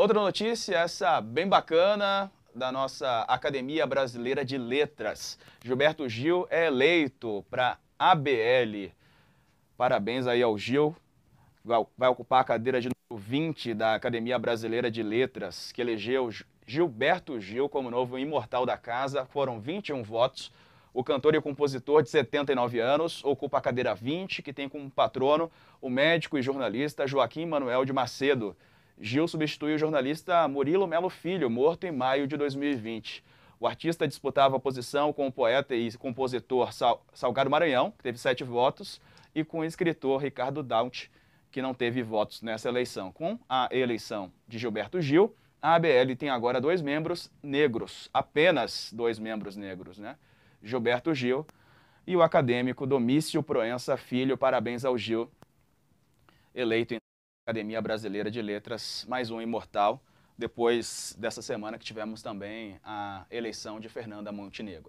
Outra notícia, essa bem bacana, da nossa Academia Brasileira de Letras. Gilberto Gil é eleito para ABL. Parabéns aí ao Gil. Vai ocupar a cadeira de número 20 da Academia Brasileira de Letras, que elegeu Gilberto Gil como novo imortal da casa. Foram 21 votos. O cantor e compositor de 79 anos ocupa a cadeira 20, que tem como patrono o médico e jornalista Joaquim Manuel de Macedo. Gil substitui o jornalista Murilo Melo Filho, morto em maio de 2020. O artista disputava a posição com o poeta e compositor Sal Salgado Maranhão, que teve sete votos, e com o escritor Ricardo Daunt, que não teve votos nessa eleição. Com a eleição de Gilberto Gil, a ABL tem agora dois membros negros, apenas dois membros negros, né? Gilberto Gil e o acadêmico Domício Proença Filho. Parabéns ao Gil, eleito em Academia Brasileira de Letras, mais um imortal, depois dessa semana que tivemos também a eleição de Fernanda Montenegro.